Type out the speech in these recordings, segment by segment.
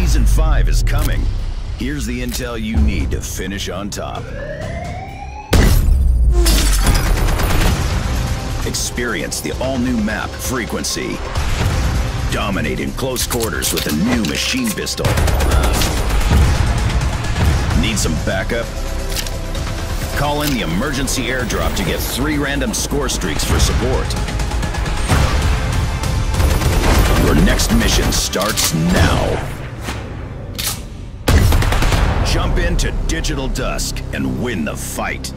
Season 5 is coming. Here's the intel you need to finish on top. Experience the all-new map, Frequency. Dominate in close quarters with a new machine pistol. Need some backup? Call in the emergency airdrop to get three random score streaks for support. Your next mission starts now. Jump into Digital Dusk and win the fight.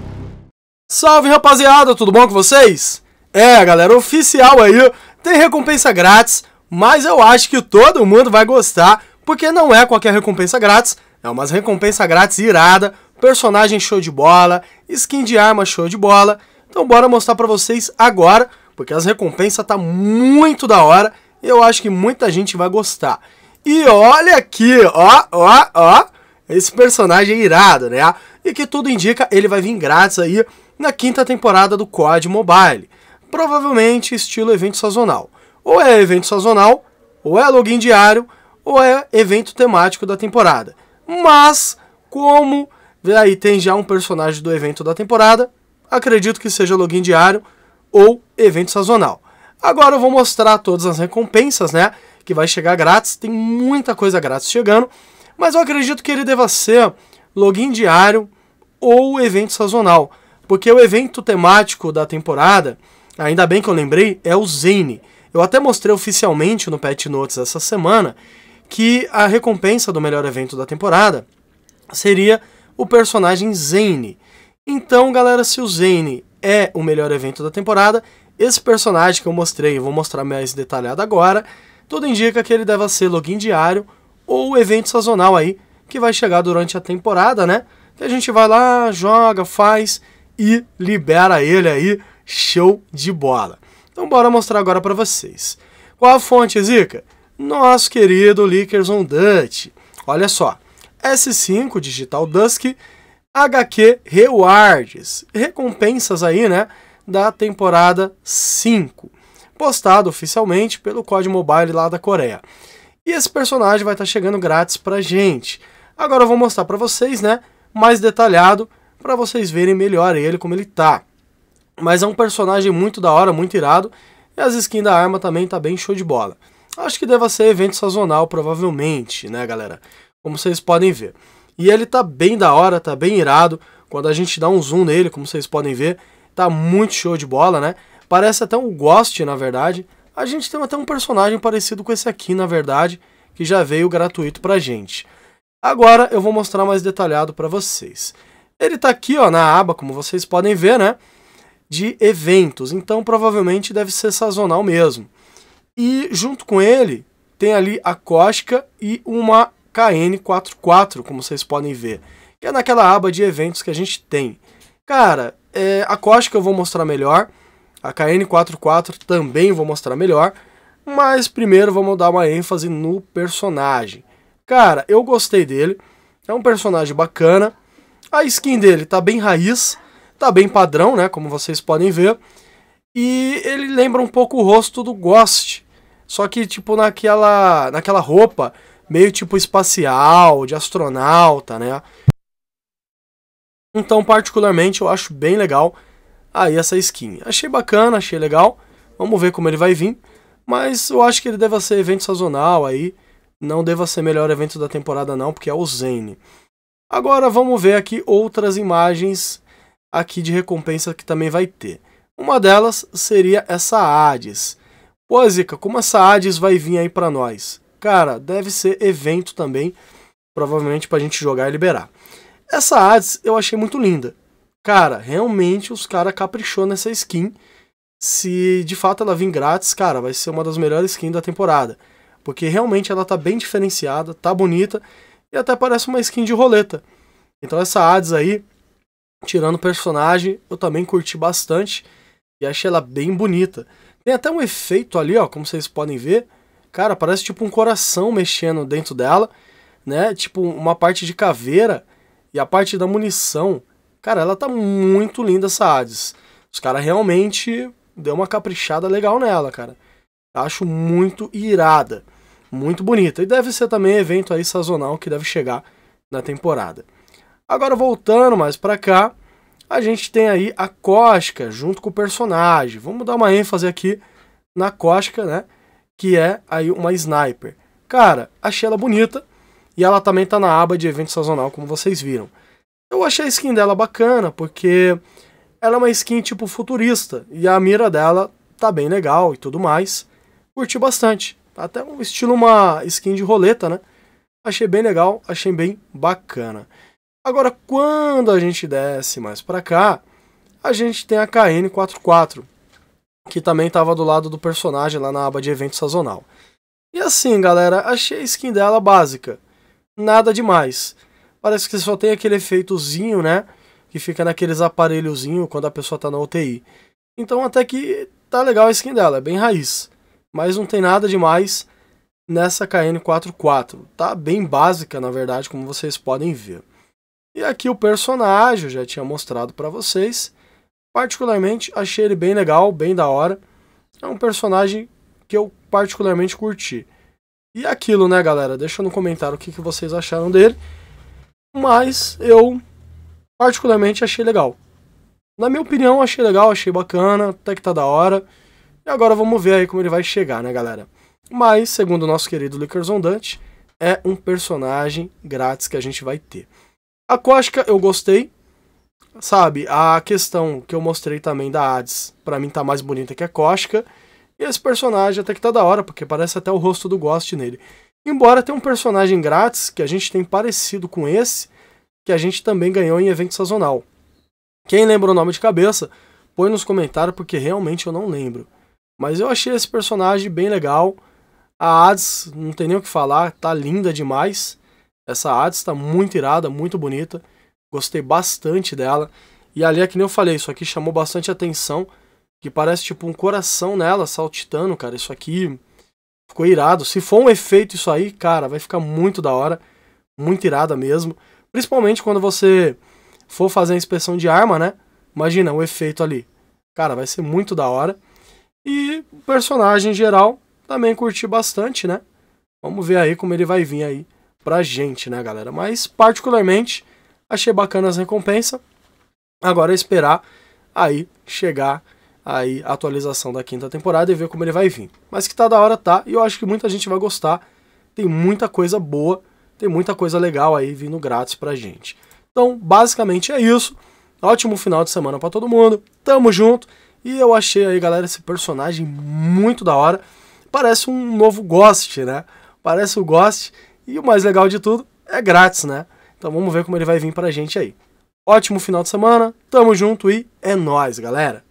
Salve rapaziada, tudo bom com vocês? É, galera, oficial aí, tem recompensa grátis, mas eu acho que todo mundo vai gostar, porque não é qualquer recompensa grátis, é umas recompensa grátis irada, personagem show de bola, skin de arma show de bola. Então bora mostrar para vocês agora, porque as recompensas tá muito da hora, e eu acho que muita gente vai gostar. E olha aqui, ó, ó, ó, esse personagem é irado, né? E que tudo indica, ele vai vir grátis aí na quinta temporada do COD Mobile. Provavelmente estilo evento sazonal. Ou é evento sazonal, ou é login diário, ou é evento temático da temporada. Mas, como aí tem já um personagem do evento da temporada, acredito que seja login diário ou evento sazonal. Agora eu vou mostrar todas as recompensas, né? Que vai chegar grátis, tem muita coisa grátis chegando. Mas eu acredito que ele deva ser login diário ou evento sazonal, porque o evento temático da temporada, ainda bem que eu lembrei, é o Zane. Eu até mostrei oficialmente no Pet Notes essa semana que a recompensa do melhor evento da temporada seria o personagem Zane. Então, galera, se o Zane é o melhor evento da temporada, esse personagem que eu mostrei, vou mostrar mais detalhado agora, tudo indica que ele deve ser login diário ou o evento sazonal aí, que vai chegar durante a temporada, né? Que a gente vai lá, joga, faz e libera ele aí, show de bola. Então bora mostrar agora para vocês. Qual a fonte, Zica? Nosso querido Lickerson Dutch. Olha só, S5 Digital Dusk, HQ Rewards, recompensas aí, né, da temporada 5, postado oficialmente pelo COD Mobile lá da Coreia. E esse personagem vai estar tá chegando grátis a gente. Agora eu vou mostrar para vocês, né, mais detalhado, para vocês verem melhor ele, como ele tá. Mas é um personagem muito da hora, muito irado, e as skins da arma também tá bem show de bola. Acho que deva ser evento sazonal, provavelmente, né, galera? Como vocês podem ver. E ele tá bem da hora, tá bem irado. Quando a gente dá um zoom nele, como vocês podem ver, tá muito show de bola, né? Parece até um Ghost, na verdade. A gente tem até um personagem parecido com esse aqui, na verdade, que já veio gratuito pra gente. Agora eu vou mostrar mais detalhado para vocês. Ele está aqui ó, na aba, como vocês podem ver, né? De eventos, então provavelmente deve ser sazonal mesmo. E junto com ele tem ali a Cosca e uma KN44, como vocês podem ver. Que é naquela aba de eventos que a gente tem. Cara, é, a Cosca eu vou mostrar melhor. A KN44 também vou mostrar melhor, mas primeiro vamos dar uma ênfase no personagem. Cara, eu gostei dele, é um personagem bacana. A skin dele tá bem raiz, tá bem padrão, né, como vocês podem ver. E ele lembra um pouco o rosto do Ghost, só que tipo naquela, naquela roupa meio tipo espacial, de astronauta, né? Então, particularmente, eu acho bem legal aí essa skin. Achei bacana, achei legal. Vamos ver como ele vai vir. Mas eu acho que ele deve ser evento sazonal aí. Não deva ser melhor evento da temporada não, porque é o Zane. Agora vamos ver aqui outras imagens aqui de recompensa que também vai ter. Uma delas seria essa Hades. Pô, Zica, como essa Hades vai vir aí para nós? Cara, deve ser evento também, provavelmente pra gente jogar e liberar. Essa Hades eu achei muito linda. Cara, realmente os caras caprichou nessa skin. Se de fato ela vir grátis, cara, vai ser uma das melhores skins da temporada. Porque realmente ela tá bem diferenciada, tá bonita e até parece uma skin de roleta. Então essa Hades aí, tirando o personagem, eu também curti bastante e achei ela bem bonita. Tem até um efeito ali, ó, como vocês podem ver. Cara, parece tipo um coração mexendo dentro dela, né? Tipo uma parte de caveira e a parte da munição. Cara, ela tá muito linda essa Hades. Os caras realmente deu uma caprichada legal nela, cara. Acho muito irada. Muito bonita. E deve ser também evento aí sazonal que deve chegar na temporada. Agora voltando mais para cá, a gente tem aí a Cosca junto com o personagem. Vamos dar uma ênfase aqui na Cosca, né? Que é aí uma sniper. Cara, achei ela bonita e ela também tá na aba de evento sazonal, como vocês viram. Eu achei a skin dela bacana, porque ela é uma skin tipo futurista, e a mira dela tá bem legal e tudo mais. Curti bastante. Tá até um estilo uma skin de roleta, né? Achei bem legal, achei bem bacana. Agora, quando a gente desce mais para cá, a gente tem a KN44, que também tava do lado do personagem lá na aba de evento sazonal. E assim, galera, achei a skin dela básica. Nada demais parece que só tem aquele efeitozinho, né? Que fica naqueles aparelhozinho quando a pessoa tá na UTI. Então até que tá legal a skin dela, é bem raiz. Mas não tem nada demais nessa KN44. Tá bem básica, na verdade, como vocês podem ver. E aqui o personagem, eu já tinha mostrado para vocês. Particularmente, achei ele bem legal, bem da hora. É um personagem que eu particularmente curti. E aquilo, né, galera? Deixa no comentário o que, que vocês acharam dele. Mas eu particularmente achei legal. Na minha opinião, achei legal, achei bacana, até que tá da hora. E agora vamos ver aí como ele vai chegar, né, galera? Mas, segundo o nosso querido Lickerson Dante, é um personagem grátis que a gente vai ter. A Koshka eu gostei, sabe? A questão que eu mostrei também da Hades, para mim tá mais bonita que a Koshka. E esse personagem até que tá da hora, porque parece até o rosto do Ghost nele. Embora tenha um personagem grátis que a gente tem parecido com esse, que a gente também ganhou em evento sazonal. Quem lembra o nome de cabeça, põe nos comentários porque realmente eu não lembro. Mas eu achei esse personagem bem legal. A Hades, não tem nem o que falar, tá linda demais. Essa Hades tá muito irada, muito bonita. Gostei bastante dela. E ali é que nem eu falei, isso aqui chamou bastante atenção. Que parece tipo um coração nela, saltitando, cara. Isso aqui Ficou irado. Se for um efeito isso aí, cara, vai ficar muito da hora. Muito irada mesmo. Principalmente quando você for fazer a inspeção de arma, né? Imagina o efeito ali. Cara, vai ser muito da hora. E o personagem em geral também curti bastante, né? Vamos ver aí como ele vai vir aí pra gente, né, galera? Mas particularmente achei bacana as recompensas. Agora é esperar aí chegar aí a atualização da quinta temporada e ver como ele vai vir. Mas que tá da hora, tá, e eu acho que muita gente vai gostar. Tem muita coisa boa, tem muita coisa legal aí vindo grátis pra gente. Então, basicamente é isso. Ótimo final de semana para todo mundo. Tamo junto. E eu achei aí, galera, esse personagem muito da hora. Parece um novo Ghost, né? Parece o Ghost. E o mais legal de tudo é grátis, né? Então vamos ver como ele vai vir pra gente aí. Ótimo final de semana, tamo junto e é nós, galera.